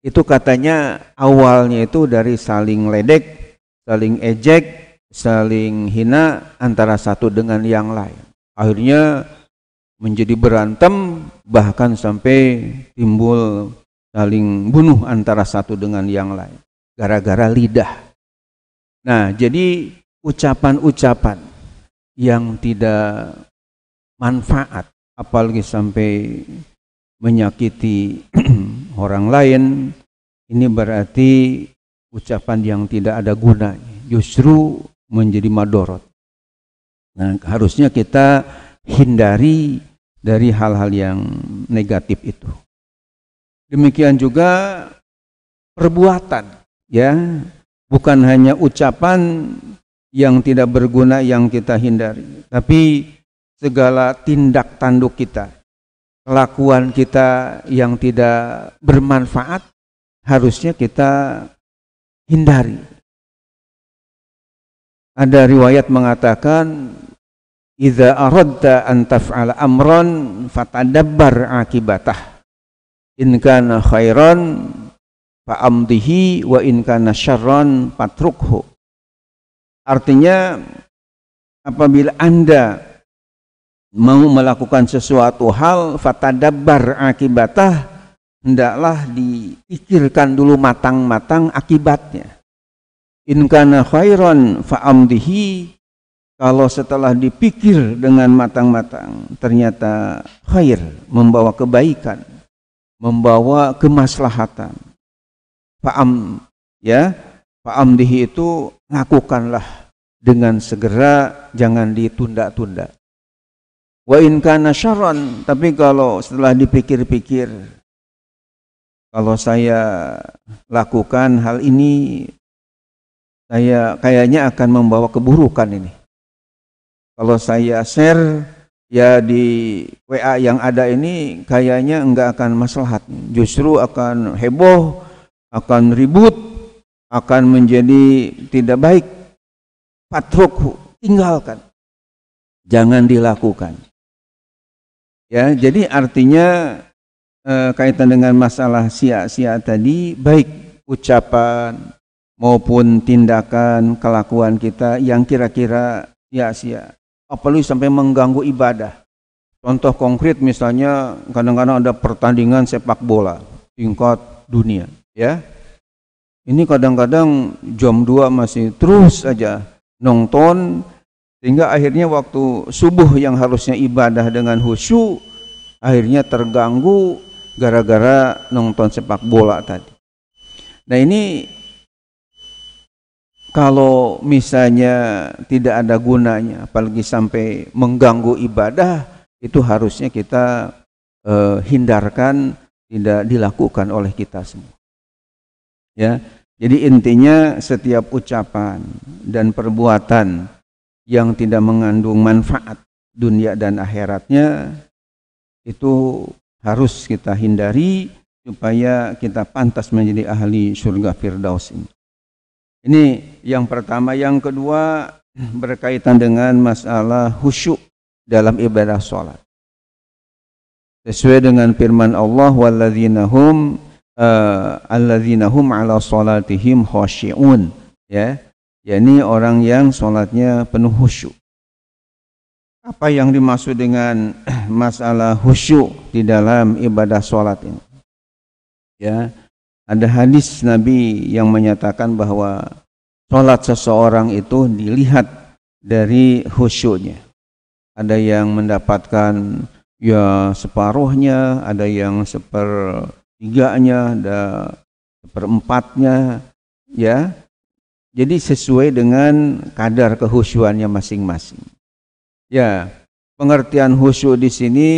[SPEAKER 3] itu katanya awalnya itu dari saling ledek, saling ejek, saling hina antara satu dengan yang lain. Akhirnya menjadi berantem bahkan sampai timbul saling bunuh antara satu dengan yang lain gara-gara lidah. Nah, jadi ucapan-ucapan yang tidak manfaat apalagi sampai menyakiti [clears throat] orang lain ini berarti ucapan yang tidak ada gunanya justru menjadi madorot nah harusnya kita hindari dari hal-hal yang negatif itu demikian juga perbuatan ya bukan hanya ucapan yang tidak berguna yang kita hindari tapi segala tindak tanduk kita kelakuan kita yang tidak bermanfaat harusnya kita hindari. Ada riwayat mengatakan idza aradta an taf'ala amran fatadabbar akibatah. In kana khairan fa'amdihi wa in kana syarran patrukhu. Artinya apabila Anda mau melakukan sesuatu hal fatadabbar akibatah hendaklah dipikirkan dulu matang-matang akibatnya in kana khairan fa'amdihi kalau setelah dipikir dengan matang-matang ternyata khair membawa kebaikan membawa kemaslahatan fa'am ya fa'amdihi itu lakukanlah dengan segera jangan ditunda-tunda Wa in kana syarran, tapi kalau setelah dipikir-pikir kalau saya lakukan hal ini saya kayaknya akan membawa keburukan ini. Kalau saya share ya di WA yang ada ini kayaknya enggak akan maslahat, justru akan heboh, akan ribut, akan menjadi tidak baik. patrok tinggalkan. Jangan dilakukan. Ya, jadi artinya eh, kaitan dengan masalah sia-sia tadi baik ucapan maupun tindakan kelakuan kita yang kira-kira sia-sia apalagi sampai mengganggu ibadah contoh konkret misalnya kadang-kadang ada pertandingan sepak bola tingkat dunia ya ini kadang-kadang jam 2 masih terus aja nonton sehingga akhirnya waktu subuh yang harusnya ibadah dengan husu akhirnya terganggu gara-gara nonton sepak bola tadi. Nah ini kalau misalnya tidak ada gunanya apalagi sampai mengganggu ibadah itu harusnya kita eh, hindarkan tidak dilakukan oleh kita semua. Ya. Jadi intinya setiap ucapan dan perbuatan yang tidak mengandung manfaat dunia dan akhiratnya itu harus kita hindari supaya kita pantas menjadi ahli surga firdaus ini. Ini yang pertama, yang kedua [clears throat] berkaitan dengan masalah khusyuk dalam ibadah sholat. Sesuai dengan firman Allah, "Walladzina hum uh, alladzina hum ala sholatihim khasyi'un." Ya, yakni orang yang sholatnya penuh khusyuk. Apa yang dimaksud dengan [clears throat] masalah khusyuk di dalam ibadah sholat ini? Ya, ada hadis Nabi yang menyatakan bahwa sholat seseorang itu dilihat dari khusyuknya. Ada yang mendapatkan ya separuhnya, ada yang sepertiganya, ada seperempatnya, ya jadi sesuai dengan kadar kehusuannya masing-masing. Ya, pengertian khusyuk di sini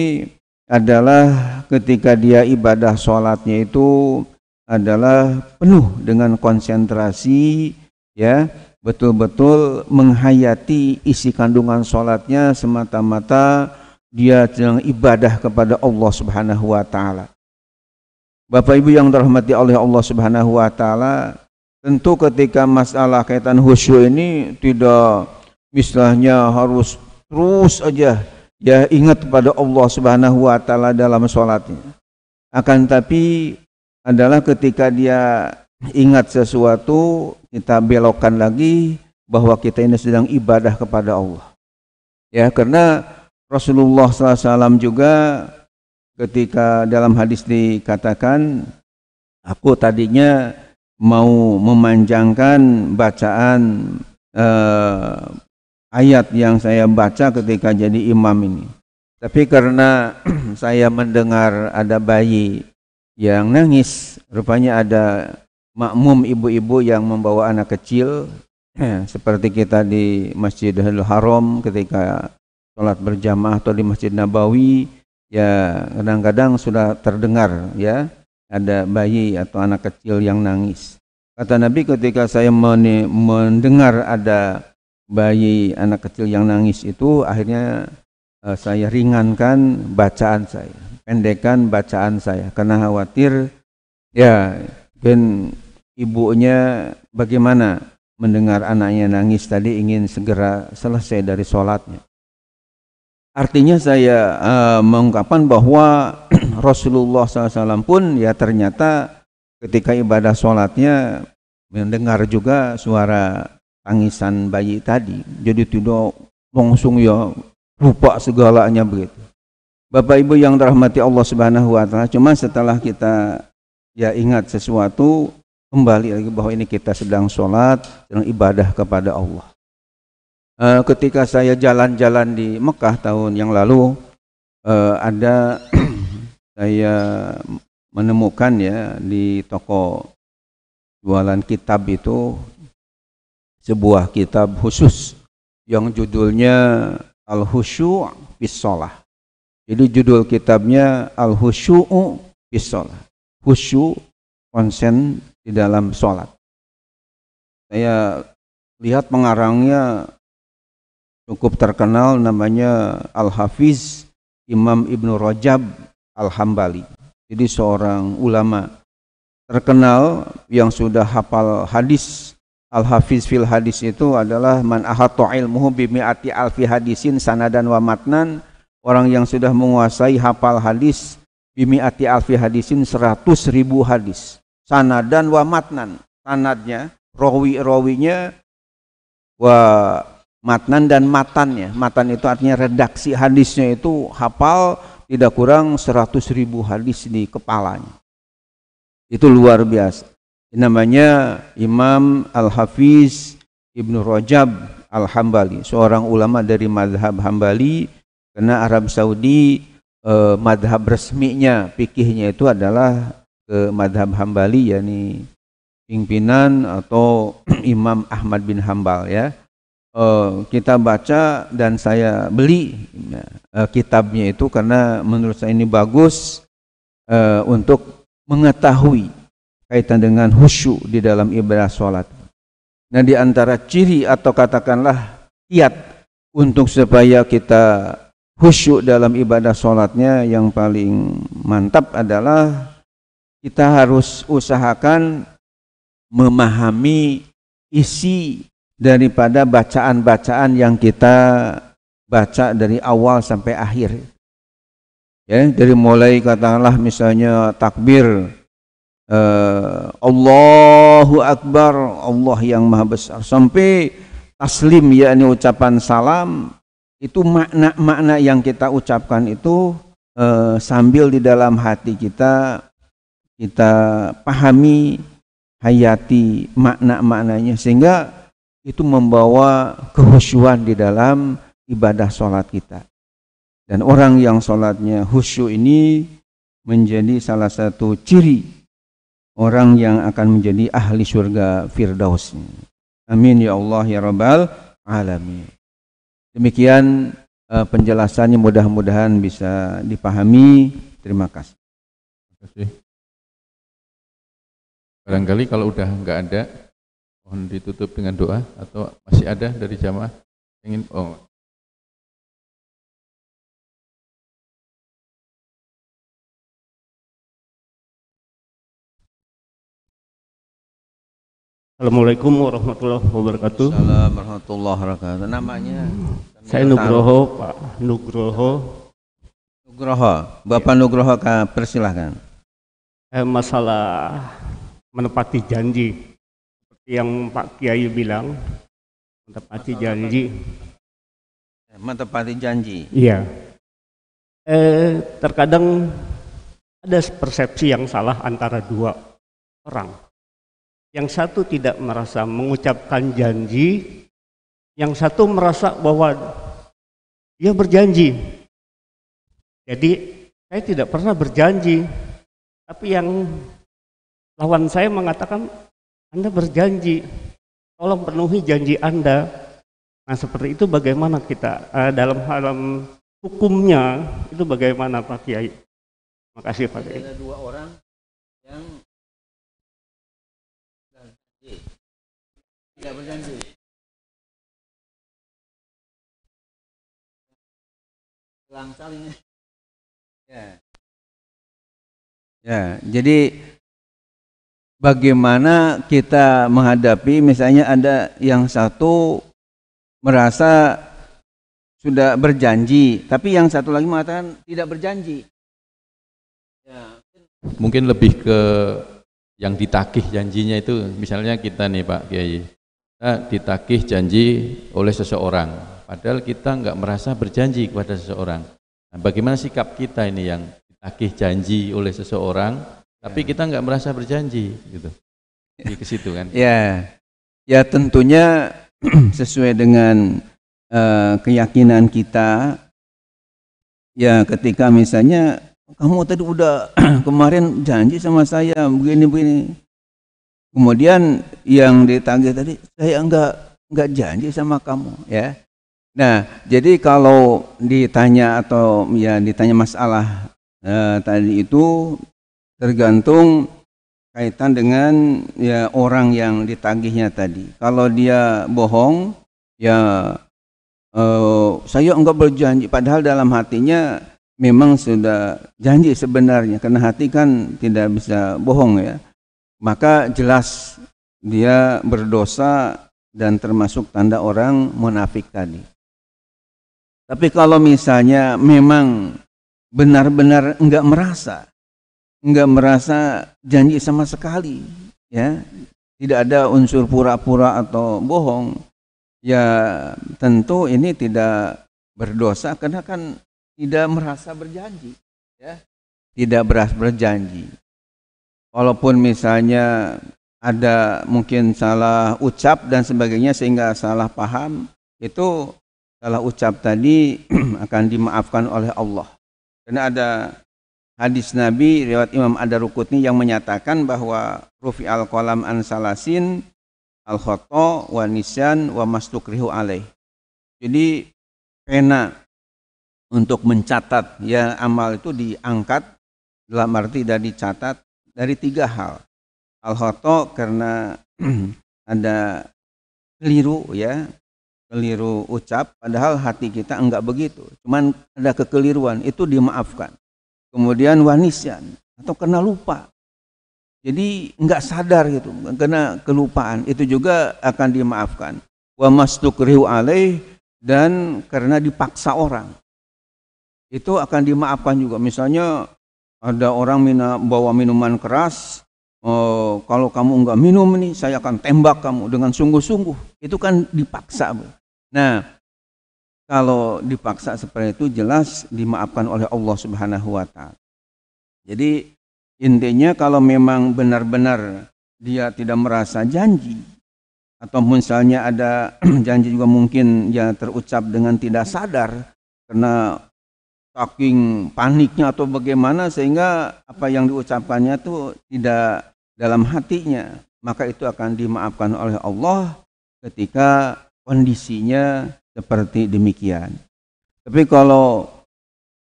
[SPEAKER 3] adalah ketika dia ibadah sholatnya itu adalah penuh dengan konsentrasi ya betul-betul menghayati isi kandungan sholatnya semata-mata dia sedang ibadah kepada Allah Subhanahu wa taala. Bapak Ibu yang dirahmati oleh Allah Subhanahu wa taala, Tentu ketika masalah kaitan khusyuk ini tidak misalnya harus terus aja ya ingat kepada Allah Subhanahu wa taala dalam sholatnya. Akan tapi adalah ketika dia ingat sesuatu kita belokkan lagi bahwa kita ini sedang ibadah kepada Allah. Ya, karena Rasulullah SAW juga ketika dalam hadis dikatakan aku tadinya mau memanjangkan bacaan eh, ayat yang saya baca ketika jadi imam ini. Tapi karena [clears throat] saya mendengar ada bayi yang nangis, rupanya ada makmum ibu-ibu yang membawa anak kecil [clears throat] seperti kita di Masjidil Haram ketika sholat berjamaah atau di Masjid Nabawi ya kadang-kadang sudah terdengar ya ada bayi atau anak kecil yang nangis. Kata Nabi ketika saya mendengar ada bayi anak kecil yang nangis itu akhirnya eh, saya ringankan bacaan saya, pendekkan bacaan saya karena khawatir ya ben ibunya bagaimana mendengar anaknya nangis tadi ingin segera selesai dari sholatnya. Artinya saya uh, mengungkapkan bahwa [clears throat] Rasulullah SAW pun ya ternyata ketika ibadah sholatnya mendengar juga suara tangisan bayi tadi. Jadi tidak langsung ya lupa segalanya begitu. Bapak Ibu yang dirahmati Allah Subhanahu wa taala, cuma setelah kita ya ingat sesuatu kembali lagi bahwa ini kita sedang sholat, sedang ibadah kepada Allah uh, ketika saya jalan-jalan di Mekah tahun yang lalu uh, ada [clears throat] saya menemukan ya di toko jualan kitab itu sebuah kitab khusus yang judulnya al husyu fis Jadi judul kitabnya al husyu fis Husyu konsen di dalam sholat. Saya lihat pengarangnya cukup terkenal namanya Al-Hafiz Imam Ibnu Rajab Al-Hambali. Jadi seorang ulama terkenal yang sudah hafal hadis. Al-Hafiz fil hadis itu adalah man ahatu ilmuhu bi mi'ati alfi hadisin sanadan wa matnan. Orang yang sudah menguasai hafal hadis bi mi'ati alfi hadisin 100.000 hadis. Sanadan wa matnan. Sanadnya, rawi-rawinya wa matnan dan matannya matan itu artinya redaksi hadisnya itu hafal tidak kurang seratus ribu hadis di kepalanya itu luar biasa namanya Imam Al-Hafiz Ibn Rajab Al-Hambali seorang ulama dari madhab Hambali karena Arab Saudi eh, madhab resminya pikihnya itu adalah ke eh, madhab Hambali yakni pimpinan atau [clears throat] Imam Ahmad bin Hambal ya uh, kita baca dan saya beli uh, kitabnya itu karena menurut saya ini bagus uh, untuk mengetahui kaitan dengan khusyuk di dalam ibadah sholat. Nah di antara ciri atau katakanlah kiat untuk supaya kita khusyuk dalam ibadah sholatnya yang paling mantap adalah kita harus usahakan memahami isi daripada bacaan-bacaan yang kita baca dari awal sampai akhir. Ya, dari mulai katakanlah misalnya takbir uh, Allahu Akbar, Allah yang Maha Besar sampai taslim yakni ucapan salam itu makna-makna yang kita ucapkan itu uh, sambil di dalam hati kita kita pahami hayati makna-maknanya sehingga itu membawa kehusuan di dalam ibadah sholat kita. Dan orang yang sholatnya khusyuk ini menjadi salah satu ciri orang yang akan menjadi ahli surga Firdaus. Amin ya Allah ya Rabbal Alamin. Demikian uh, penjelasannya mudah-mudahan bisa dipahami. Terima kasih. Terima
[SPEAKER 4] kasih.
[SPEAKER 2] Barangkali kalau udah nggak ada, Mohon ditutup dengan doa atau masih ada dari jamaah ingin oh Assalamualaikum warahmatullahi
[SPEAKER 3] wabarakatuh. Assalamualaikum warahmatullahi wabarakatuh. Namanya saya Nugroho, Pak Nugroho. Nugroho, Bapak ya. Nugroho, persilahkan.
[SPEAKER 1] Eh, masalah menepati janji yang Pak Kiai bilang menepati janji
[SPEAKER 3] eh, Menepati janji iya
[SPEAKER 1] eh, terkadang ada persepsi yang salah antara dua orang yang satu tidak merasa mengucapkan janji yang satu merasa bahwa dia berjanji
[SPEAKER 2] jadi saya tidak pernah berjanji tapi
[SPEAKER 1] yang lawan saya mengatakan anda berjanji, tolong penuhi janji Anda. Nah seperti itu bagaimana kita uh, dalam halam hukumnya itu bagaimana Pak Kiai? Makasih Pak
[SPEAKER 3] Kiai. Ada dua orang yang
[SPEAKER 2] tidak berjanji. Langsalnya. Ya. Ya,
[SPEAKER 3] jadi bagaimana kita menghadapi misalnya ada yang satu merasa sudah berjanji, tapi yang satu lagi mengatakan tidak berjanji.
[SPEAKER 1] Ya. Mungkin lebih ke yang ditakih janjinya itu, misalnya kita nih Pak Kiai, kita ditakih janji oleh seseorang, padahal kita nggak merasa berjanji kepada seseorang. Nah, bagaimana sikap kita ini yang ditakih janji oleh seseorang, tapi kita nggak merasa berjanji gitu. Di ke situ kan. Ya. Ya
[SPEAKER 3] tentunya [clears throat] sesuai dengan uh, keyakinan kita ya ketika misalnya kamu tadi udah [clears throat] kemarin janji sama saya begini-begini. Kemudian yang ditanggih tadi saya nggak enggak janji sama kamu ya. Nah, jadi kalau ditanya atau ya ditanya masalah eh, tadi itu tergantung kaitan dengan ya orang yang ditagihnya tadi. Kalau dia bohong, ya uh, saya enggak berjanji. Padahal dalam hatinya memang sudah janji sebenarnya. Karena hati kan tidak bisa bohong ya. Maka jelas dia berdosa dan termasuk tanda orang munafik tadi. Tapi kalau misalnya memang benar-benar enggak merasa nggak merasa janji sama sekali ya tidak ada unsur pura-pura atau bohong ya tentu ini tidak berdosa karena kan tidak merasa berjanji ya tidak beras berjanji walaupun misalnya ada mungkin salah ucap dan sebagainya sehingga salah paham itu salah ucap tadi [clears throat] akan dimaafkan oleh Allah karena ada hadis Nabi riwayat Imam Ad-Darukutni yang menyatakan bahwa rufi al-qalam an salasin al khata wa nisyan wa mastukrihu alaih. Jadi pena untuk mencatat ya amal itu diangkat dalam arti dari dicatat dari tiga hal. Al khata karena [clears throat] ada keliru ya keliru ucap padahal hati kita enggak begitu cuman ada kekeliruan itu dimaafkan kemudian wanisan atau kena lupa. Jadi nggak sadar gitu, kena kelupaan itu juga akan dimaafkan. Wa mastukrihu alaih dan karena dipaksa orang itu akan dimaafkan juga. Misalnya ada orang mina, bawa minuman keras, oh, kalau kamu nggak minum nih, saya akan tembak kamu dengan sungguh-sungguh. Itu kan dipaksa. Nah, kalau dipaksa seperti itu jelas dimaafkan oleh Allah Subhanahu wa taala. Jadi intinya kalau memang benar-benar dia tidak merasa janji atau misalnya ada [clears throat] janji juga mungkin ya terucap dengan tidak sadar karena saking paniknya atau bagaimana sehingga apa yang diucapkannya itu tidak dalam hatinya maka itu akan dimaafkan oleh Allah ketika kondisinya seperti demikian. Tapi kalau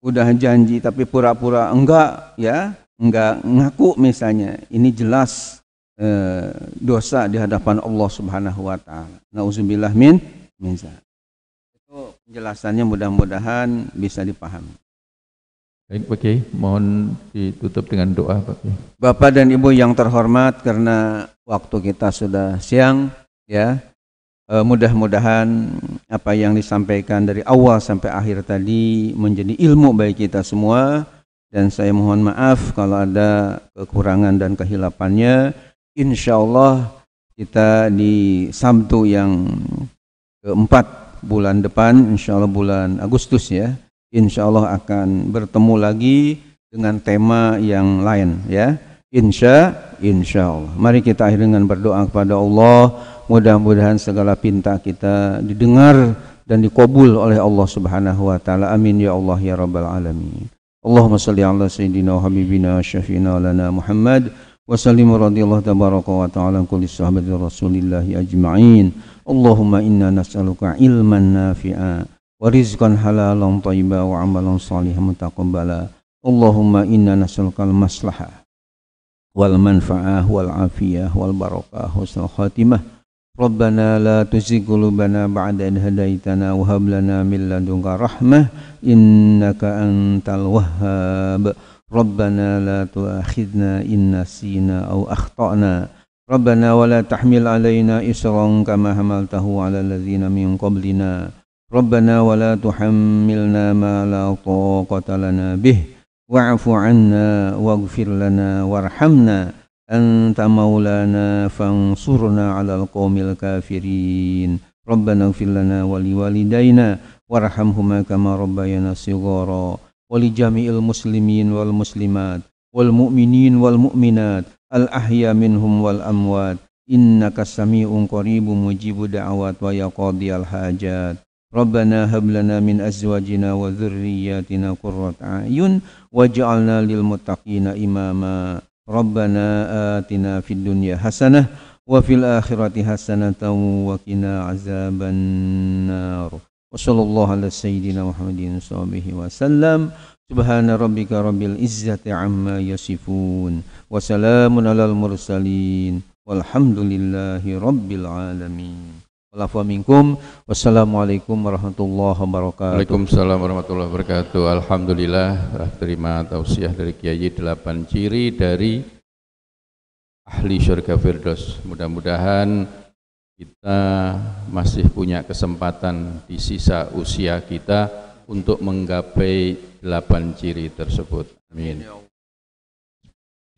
[SPEAKER 3] udah janji tapi pura-pura enggak ya, enggak ngaku misalnya, ini jelas eh, dosa di hadapan Allah Subhanahu wa taala. Nauzubillah
[SPEAKER 1] min minza.
[SPEAKER 3] Itu penjelasannya mudah-mudahan bisa
[SPEAKER 1] dipahami. Baik Pak Kiai, mohon ditutup dengan doa Pak Kiai.
[SPEAKER 3] Bapak dan Ibu yang terhormat karena waktu kita sudah siang ya. Uh, mudah-mudahan apa yang disampaikan dari awal sampai akhir tadi menjadi ilmu bagi kita semua dan saya mohon maaf kalau ada kekurangan dan kehilapannya insya Allah kita di Sabtu yang keempat bulan depan insya Allah bulan Agustus ya insya Allah akan bertemu lagi dengan tema yang lain ya insya insya Allah. Mari kita akhir dengan berdoa kepada Allah. Mudah-mudahan segala pinta kita didengar dan dikabul oleh Allah Subhanahu wa taala. Amin ya Allah ya rabbal alamin. Allahumma salli ala sayyidina wa habibina syafiina lana Muhammad wa sallim radhiyallahu tabaraka wa ta'ala kulli sahabati Rasulillahi ajma'in. Allahumma inna nas'aluka ilman nafi'a wa rizqan halalan thayyiba wa amalan salihan mutaqabbala. Allahumma inna nas'aluka al-maslahah wal manfa'ah wal afiyah wal barakah husnul khatimah Rabbana la tuzigh qulubana ba'da idh hadaitana wa hab lana min ladunka rahmah innaka antal wahhab Rabbana la tu'akhidna in nasina aw akhtana Rabbana wa la tahmil alaina isran kama hamaltahu ala alladhina min qablina Rabbana wa la tuhammilna ma la taqata lana bihi wa'fu anna waghfir lana warhamna anta maulana fansurna 'alal qaumil kafirin rabbana ighfir lana wa liwalidayna warhamhuma kama rabbayana shighara wa jami'il muslimin wal muslimat wal mu'minin wal mu'minat al ahya minhum wal amwat innaka sami'un qaribun mujibu da'awat wa yaqdi hajat ربنا هب لنا من أزواجنا وذرياتنا قرة أعين واجعلنا للمتقين إماما ربنا آتنا في الدنيا حسنة وفي الآخرة حسنة وقنا عذاب النار وصلى الله على سيدنا محمد صلى الله عليه وسلم سبحان ربك رب العزة عما يصفون وسلام على المرسلين والحمد لله رب العالمين
[SPEAKER 1] Alafu minkum. Wassalamualaikum warahmatullahi wabarakatuh. Waalaikumsalam warahmatullahi wabarakatuh. Alhamdulillah telah terima tausiah dari Kiai 8 ciri dari ahli syurga Firdaus. Mudah-mudahan kita masih punya kesempatan di sisa usia kita untuk menggapai 8 ciri tersebut. Amin.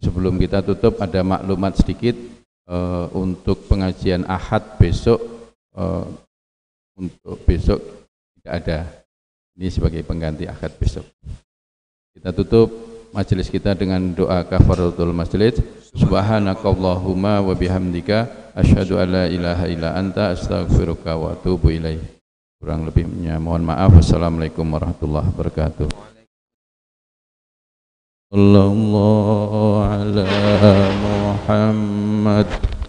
[SPEAKER 1] Sebelum kita tutup ada maklumat sedikit uh, untuk pengajian Ahad besok uh, untuk besok tidak ada. Ini sebagai pengganti akad besok. Kita tutup majelis kita dengan doa kafaratul majelis. Subhanakallahumma wa bihamdika asyhadu alla ilaha illa anta astaghfiruka wa atubu ilaih. Kurang lebihnya mohon maaf. Assalamualaikum warahmatullahi wabarakatuh. Allahumma Muhammad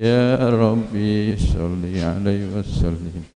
[SPEAKER 1] يا ربي صل عليه وسلم